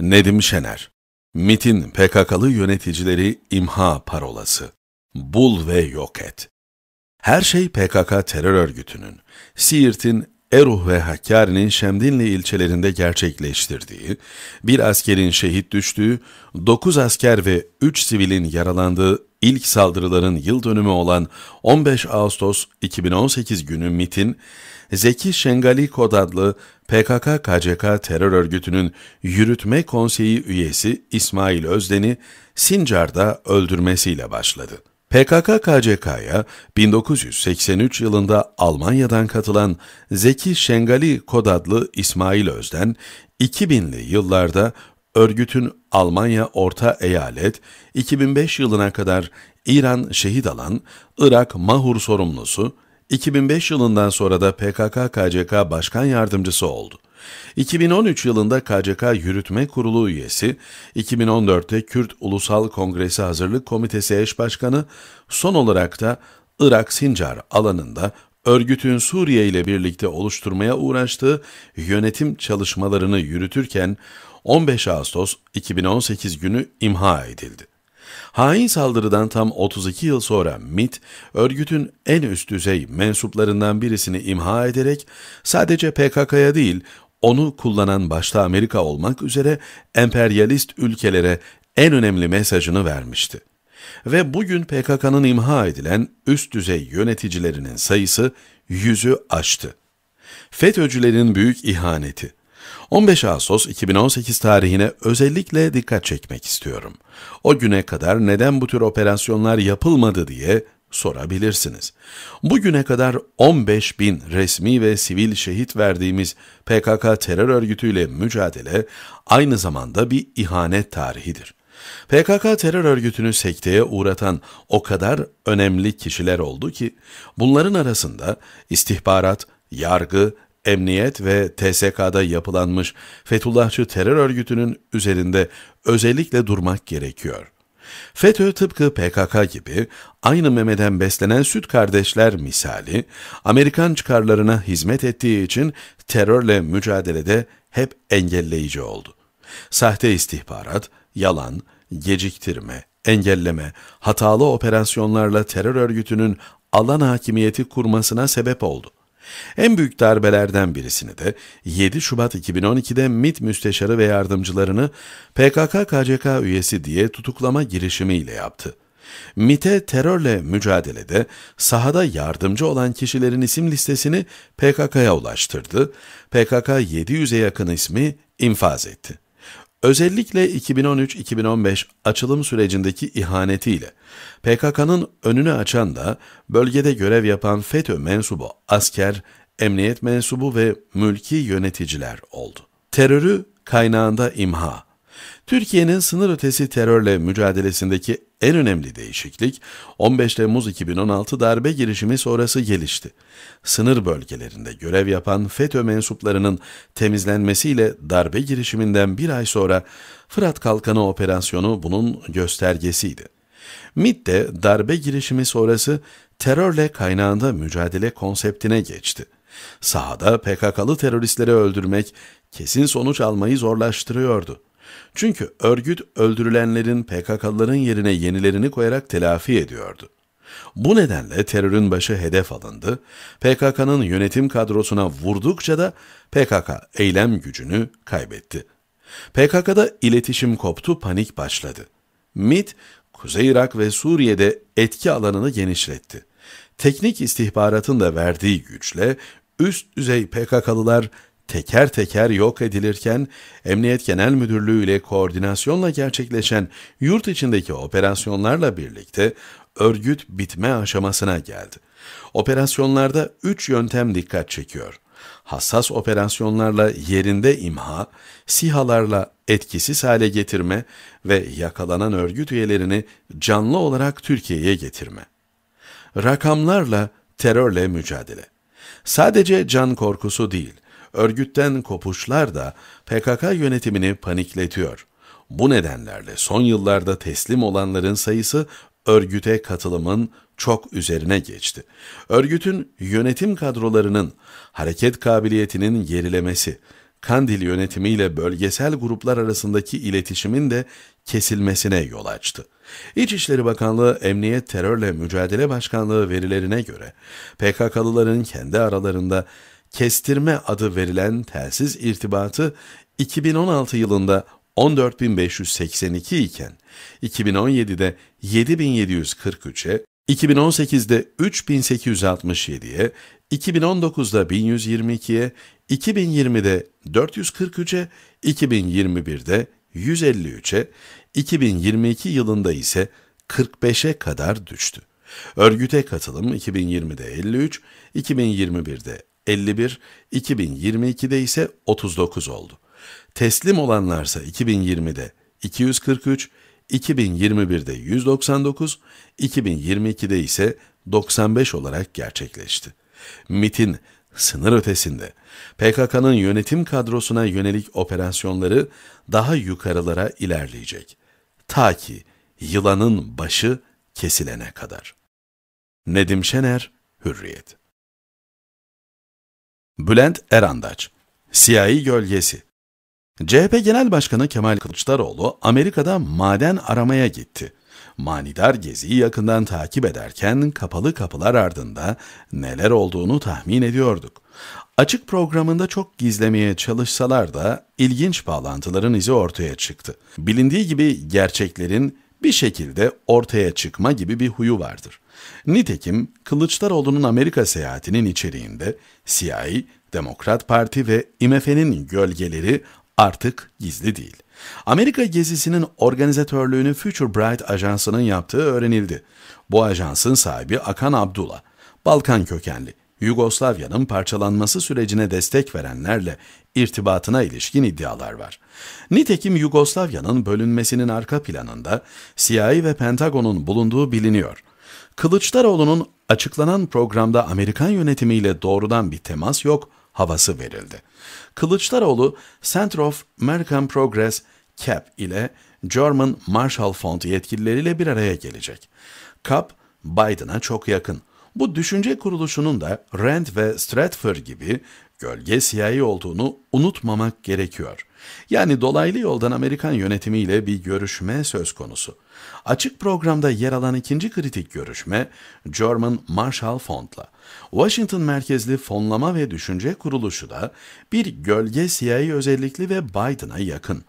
Nedim Şener MIT'in PKK'lı yöneticileri imha parolası. Bul ve yok et. Her şey PKK terör örgütünün, Siirt'in Eruh ve Hakkari'nin Şemdinli ilçelerinde gerçekleştirdiği, bir askerin şehit düştüğü, dokuz asker ve üç sivilin yaralandığı ilk saldırıların yıl dönümü olan 15 Ağustos 2018 günü MIT'in, Zeki Şengalik adlı PKK-KCK terör örgütünün yürütme konseyi üyesi İsmail Özden'i Sincar'da öldürmesiyle başladı. PKK-KCK'ya 1983 yılında Almanya'dan katılan Zeki Şengali kod adlı İsmail Özden, 2000'li yıllarda örgütün Almanya Orta Eyalet, 2005 yılına kadar İran şehit alan Irak Mahur sorumlusu, 2005 yılından sonra da PKK-KCK Başkan Yardımcısı oldu. 2013 yılında KCK Yürütme Kurulu üyesi, 2014'te Kürt Ulusal Kongresi Hazırlık Komitesi eş başkanı, son olarak da Irak Sincar alanında örgütün Suriye ile birlikte oluşturmaya uğraştığı yönetim çalışmalarını yürütürken 15 Ağustos 2018 günü imha edildi. Hain saldırıdan tam 32 yıl sonra MIT, örgütün en üst düzey mensuplarından birisini imha ederek sadece PKK'ya değil onu kullanan başta Amerika olmak üzere emperyalist ülkelere en önemli mesajını vermişti. Ve bugün PKK'nın imha edilen üst düzey yöneticilerinin sayısı yüzü aştı. FETÖ'cülerin büyük ihaneti. 15 Ağustos 2018 tarihine özellikle dikkat çekmek istiyorum. O güne kadar neden bu tür operasyonlar yapılmadı diye sorabilirsiniz. Bugüne kadar 15 bin resmi ve sivil şehit verdiğimiz PKK terör örgütüyle mücadele aynı zamanda bir ihanet tarihidir. PKK terör örgütünü sekteye uğratan o kadar önemli kişiler oldu ki bunların arasında istihbarat, yargı, emniyet ve TSK'da yapılanmış Fethullahçı terör örgütünün üzerinde özellikle durmak gerekiyor.'' FETÖ tıpkı PKK gibi aynı memeden beslenen süt kardeşler misali, Amerikan çıkarlarına hizmet ettiği için terörle mücadelede hep engelleyici oldu. Sahte istihbarat, yalan, geciktirme, engelleme, hatalı operasyonlarla terör örgütünün alan hakimiyeti kurmasına sebep oldu. En büyük darbelerden birisini de 7 Şubat 2012'de MİT müsteşarı ve yardımcılarını PKK-KCK üyesi diye tutuklama girişimiyle yaptı. MIT'e terörle mücadelede sahada yardımcı olan kişilerin isim listesini PKK'ya ulaştırdı. PKK 700'e yakın ismi infaz etti. Özellikle 2013-2015 açılım sürecindeki ihanetiyle PKK'nın önünü açan da bölgede görev yapan FETÖ mensubu asker, emniyet mensubu ve mülki yöneticiler oldu. Terörü kaynağında imha. Türkiye'nin sınır ötesi terörle mücadelesindeki en önemli değişiklik 15 Temmuz 2016 darbe girişimi sonrası gelişti. Sınır bölgelerinde görev yapan FETÖ mensuplarının temizlenmesiyle darbe girişiminden bir ay sonra Fırat Kalkanı operasyonu bunun göstergesiydi. MİT de darbe girişimi sonrası terörle kaynağında mücadele konseptine geçti. Sahada PKK'lı teröristleri öldürmek kesin sonuç almayı zorlaştırıyordu. Çünkü örgüt öldürülenlerin PKK'ların yerine yenilerini koyarak telafi ediyordu. Bu nedenle terörün başı hedef alındı, PKK'nın yönetim kadrosuna vurdukça da PKK eylem gücünü kaybetti. PKK'da iletişim koptu, panik başladı. MIT, Kuzey Irak ve Suriye'de etki alanını genişletti. Teknik istihbaratın da verdiği güçle üst düzey PKK'lılar teker teker yok edilirken Emniyet Genel Müdürlüğü ile koordinasyonla gerçekleşen yurt içindeki operasyonlarla birlikte örgüt bitme aşamasına geldi. Operasyonlarda üç yöntem dikkat çekiyor. Hassas operasyonlarla yerinde imha, sihalarla etkisiz hale getirme ve yakalanan örgüt üyelerini canlı olarak Türkiye'ye getirme. Rakamlarla terörle mücadele. Sadece can korkusu değil, örgütten kopuşlar da PKK yönetimini panikletiyor. Bu nedenlerle son yıllarda teslim olanların sayısı örgüte katılımın çok üzerine geçti. Örgütün yönetim kadrolarının hareket kabiliyetinin gerilemesi, Kandil yönetimiyle bölgesel gruplar arasındaki iletişimin de kesilmesine yol açtı. İçişleri Bakanlığı Emniyet Terörle Mücadele Başkanlığı verilerine göre PKK'lıların kendi aralarında kestirme adı verilen telsiz irtibatı 2016 yılında 14.582 iken 2017'de 7.743'e, 2018'de 3867'ye, 2019'da 1122'ye, 2020'de 443'e, 2021'de 153'e, 2022 yılında ise 45'e kadar düştü. Örgüte katılım 2020'de 53, 2021'de 51, 2022'de ise 39 oldu. Teslim olanlarsa 2020'de 243, 2021'de 199, 2022'de ise 95 olarak gerçekleşti. MIT'in sınır ötesinde PKK'nın yönetim kadrosuna yönelik operasyonları daha yukarılara ilerleyecek. Ta ki yılanın başı kesilene kadar. Nedim Şener, Hürriyet Bülent Erandaç, Siyahi Gölgesi CHP Genel Başkanı Kemal Kılıçdaroğlu Amerika'da maden aramaya gitti. Manidar geziyi yakından takip ederken kapalı kapılar ardında neler olduğunu tahmin ediyorduk. Açık programında çok gizlemeye çalışsalar da ilginç bağlantıların izi ortaya çıktı. Bilindiği gibi gerçeklerin bir şekilde ortaya çıkma gibi bir huyu vardır. Nitekim Kılıçdaroğlu'nun Amerika seyahatinin içeriğinde CIA, Demokrat Parti ve IMF'nin gölgeleri artık gizli değil. Amerika gezisinin organizatörlüğünü Future Bright ajansının yaptığı öğrenildi. Bu ajansın sahibi Akan Abdullah, Balkan kökenli. Yugoslavya'nın parçalanması sürecine destek verenlerle irtibatına ilişkin iddialar var. Nitekim Yugoslavya'nın bölünmesinin arka planında CIA ve Pentagon'un bulunduğu biliniyor. Kılıçdaroğlu'nun açıklanan programda Amerikan yönetimiyle doğrudan bir temas yok havası verildi. Kılıçdaroğlu, Center of American Progress CAP ile German Marshall Fund yetkilileriyle bir araya gelecek. CAP, Biden'a çok yakın bu düşünce kuruluşunun da Rand ve Stratford gibi gölge siyahi olduğunu unutmamak gerekiyor. Yani dolaylı yoldan Amerikan yönetimiyle bir görüşme söz konusu. Açık programda yer alan ikinci kritik görüşme German Marshall Fond'la. Washington merkezli fonlama ve düşünce kuruluşu da bir gölge siyahi özellikli ve Biden'a yakın.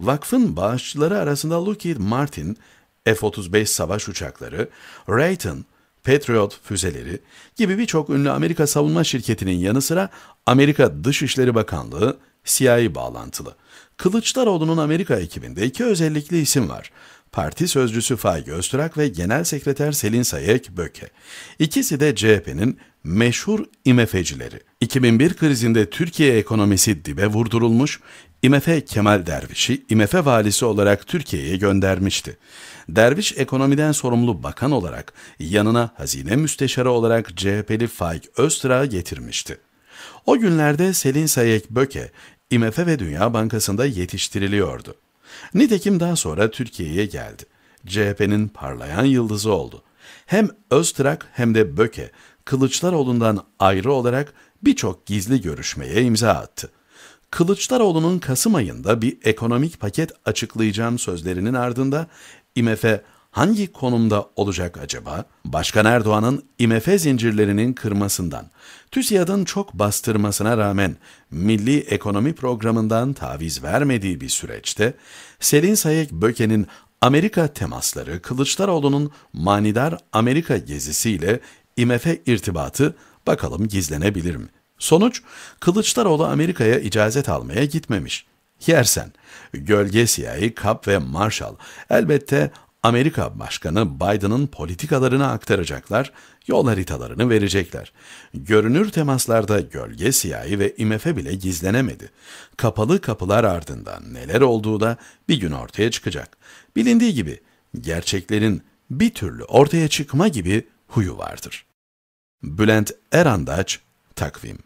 Vakfın bağışçıları arasında Lockheed Martin, F-35 savaş uçakları, Raytheon, Patriot füzeleri gibi birçok ünlü Amerika savunma şirketinin yanı sıra Amerika Dışişleri Bakanlığı CIA bağlantılı. Kılıçdaroğlu'nun Amerika ekibinde iki özellikli isim var. Parti sözcüsü Faik Öztürk ve Genel Sekreter Selin Sayek Böke. İkisi de CHP'nin meşhur imefecileri. 2001 krizinde Türkiye ekonomisi dibe vurdurulmuş, İMF Kemal Derviş'i İMF valisi olarak Türkiye'ye göndermişti. Derviş ekonomiden sorumlu bakan olarak yanına hazine müsteşarı olarak CHP'li Faik Öztrak'ı getirmişti. O günlerde Selin Sayek Böke, IMF ve Dünya Bankası'nda yetiştiriliyordu. Nitekim daha sonra Türkiye'ye geldi. CHP'nin parlayan yıldızı oldu. Hem Öztrak hem de Böke, Kılıçdaroğlu'ndan ayrı olarak birçok gizli görüşmeye imza attı. Kılıçdaroğlu'nun Kasım ayında bir ekonomik paket açıklayacağım sözlerinin ardında IMF hangi konumda olacak acaba? Başkan Erdoğan'ın IMF zincirlerinin kırmasından, TÜSİAD'ın çok bastırmasına rağmen milli ekonomi programından taviz vermediği bir süreçte, Selin Sayek Böke'nin Amerika temasları, Kılıçdaroğlu'nun manidar Amerika gezisiyle IMF irtibatı bakalım gizlenebilir mi? Sonuç, Kılıçdaroğlu Amerika'ya icazet almaya gitmemiş. Yersen, gölge siyahi Kap ve Marshall elbette Amerika Başkanı Biden'ın politikalarını aktaracaklar, yol haritalarını verecekler. Görünür temaslarda gölge siyahi ve IMF bile gizlenemedi. Kapalı kapılar ardından neler olduğu da bir gün ortaya çıkacak. Bilindiği gibi gerçeklerin bir türlü ortaya çıkma gibi huyu vardır. Bülent Erandaç Takvim